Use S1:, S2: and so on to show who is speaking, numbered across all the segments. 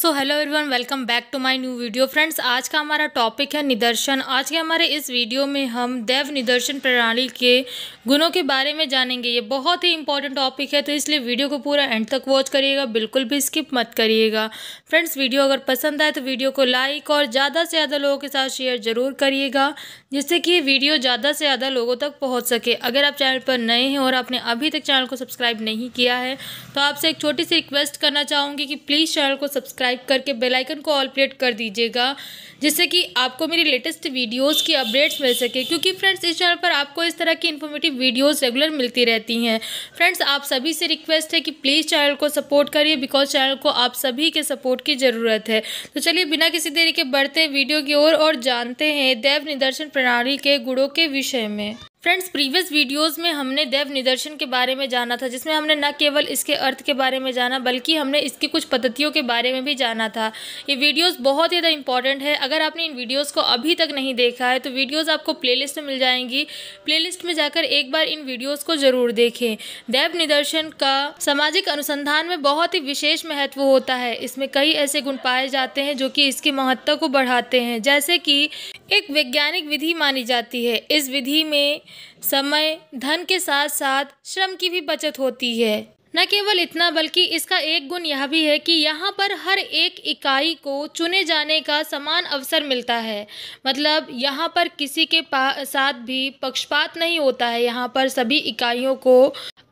S1: so hello everyone welcome back to my new video friends आज का हमारा topic है निदर्शन आज के हमारे इस वीडियो में हम देव निदर्शन प्रणाली के गुणों के बारे में जानेंगे ये बहुत ही इंपॉर्टेंट टॉपिक है तो इसलिए वीडियो को पूरा एंड तक वॉच करिएगा बिल्कुल भी स्किप मत करिएगा फ्रेंड्स वीडियो अगर पसंद आए तो वीडियो को लाइक और ज़्यादा से ज़्यादा लोगों के साथ शेयर ज़रूर करिएगा जिससे कि वीडियो ज़्यादा से ज़्यादा लोगों तक पहुँच सके अगर आप चैनल पर नए हैं और आपने अभी तक चैनल को सब्सक्राइब नहीं किया है तो आपसे एक छोटी सी रिक्वेस्ट करना चाहूँगी कि प्लीज़ चैनल को सब्सक्राइब सब्सक्राइब करके बेलाइकन को ऑल प्लेट कर दीजिएगा जिससे कि आपको मेरी लेटेस्ट वीडियोज़ की अपडेट्स मिल सके क्योंकि फ्रेंड्स इस चैनल पर आपको इस तरह की इन्फॉर्मेटिव वीडियोज़ रेगुलर मिलती रहती हैं फ्रेंड्स आप सभी से रिक्वेस्ट है कि प्लीज़ चैनल को सपोर्ट करिए बिकॉज चैनल को आप सभी के सपोर्ट की ज़रूरत है तो चलिए बिना किसी देरी के बढ़ते वीडियो की ओर और, और जानते हैं देव निदर्शन प्रणाली के गुड़ों के विषय में फ्रेंड्स प्रीवियस वीडियोस में हमने देव निदर्शन के बारे में जाना था जिसमें हमने न केवल इसके अर्थ के बारे में जाना बल्कि हमने इसकी कुछ पद्धतियों के बारे में भी जाना था ये वीडियोस बहुत ज़्यादा इंपॉर्टेंट है अगर आपने इन वीडियोस को अभी तक नहीं देखा है तो वीडियोस आपको प्ले में मिल जाएंगी प्ले में जाकर एक बार इन वीडियोज़ को ज़रूर देखें देव निदर्शन का सामाजिक अनुसंधान में बहुत ही विशेष महत्व होता है इसमें कई ऐसे गुण पाए जाते हैं जो कि इसके महत्व को बढ़ाते हैं जैसे कि एक वैज्ञानिक विधि मानी जाती है इस विधि में समय धन के साथ साथ श्रम की भी बचत होती है न केवल इतना बल्कि इसका एक गुण यह भी है कि यहाँ पर हर एक इकाई को चुने जाने का समान अवसर मिलता है मतलब यहाँ पर किसी के साथ भी पक्षपात नहीं होता है यहाँ पर सभी इकाइयों को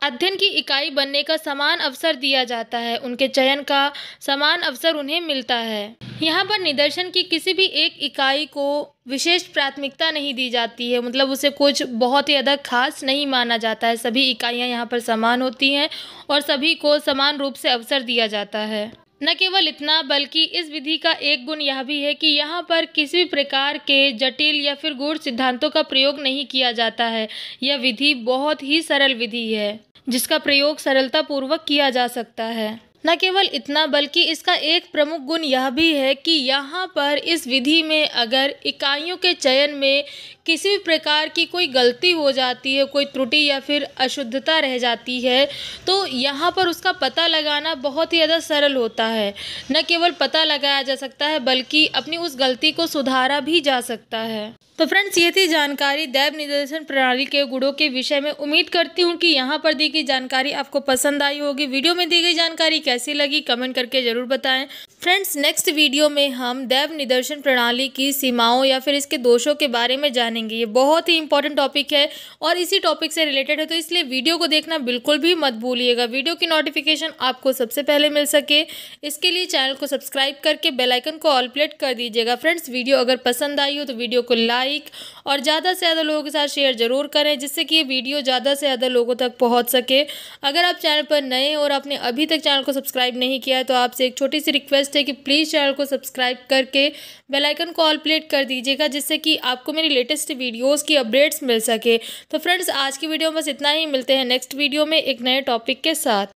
S1: अध्ययन की इकाई बनने का समान अवसर दिया जाता है उनके चयन का समान अवसर उन्हें मिलता है यहाँ पर निदर्शन की किसी भी एक इकाई को विशेष प्राथमिकता नहीं दी जाती है मतलब उसे कुछ बहुत ही ज़्यादा खास नहीं माना जाता है सभी इकाइयाँ यहाँ पर समान होती हैं और सभी को समान रूप से अवसर दिया जाता है न केवल इतना बल्कि इस विधि का एक गुण यह भी है कि यहाँ पर किसी भी प्रकार के जटिल या फिर गूढ़ सिद्धांतों का प्रयोग नहीं किया जाता है यह विधि बहुत ही सरल विधि है जिसका प्रयोग सरलतापूर्वक किया जा सकता है न केवल इतना बल्कि इसका एक प्रमुख गुण यह भी है कि यहाँ पर इस विधि में अगर इकाइयों के चयन में किसी भी प्रकार की कोई गलती हो जाती है कोई त्रुटि या फिर अशुद्धता रह जाती है तो यहाँ पर उसका पता लगाना बहुत ही ज़्यादा सरल होता है न केवल पता लगाया जा सकता है बल्कि अपनी उस गलती को सुधारा भी जा सकता है तो फ्रेंड्स ये थी जानकारी दैव निर्देशन प्रणाली के गुणों के विषय में उम्मीद करती हूँ कि यहाँ पर दी गई जानकारी आपको पसंद आई होगी वीडियो में दी गई जानकारी क्या कैसी लगी कमेंट करके ज़रूर बताएं फ्रेंड्स नेक्स्ट वीडियो में हम देव निदर्शन प्रणाली की सीमाओं या फिर इसके दोषों के बारे में जानेंगे ये बहुत ही इंपॉर्टेंट टॉपिक है और इसी टॉपिक से रिलेटेड है तो इसलिए वीडियो को देखना बिल्कुल भी मत भूलिएगा वीडियो की नोटिफिकेशन आपको सबसे पहले मिल सके इसके लिए चैनल को सब्सक्राइब करके बेलाइकन को ऑल प्लेट कर दीजिएगा फ्रेंड्स वीडियो अगर पसंद आई हो तो वीडियो को लाइक और ज़्यादा से ज़्यादा लोगों के साथ शेयर ज़रूर करें जिससे कि ये वीडियो ज़्यादा से ज़्यादा लोगों तक पहुँच सके अगर आप चैनल पर नए और आपने अभी तक चैनल को सब्सक्राइब नहीं किया है तो आपसे एक छोटी सी रिक्वेस्ट है कि प्लीज़ चैनल को सब्सक्राइब करके बेलाइकन को ऑल प्लेट कर दीजिएगा जिससे कि आपको मेरी लेटेस्ट वीडियोज़ की अपडेट्स मिल सके तो फ्रेंड्स आज की वीडियो में बस इतना ही मिलते हैं नेक्स्ट वीडियो में एक नए टॉपिक के साथ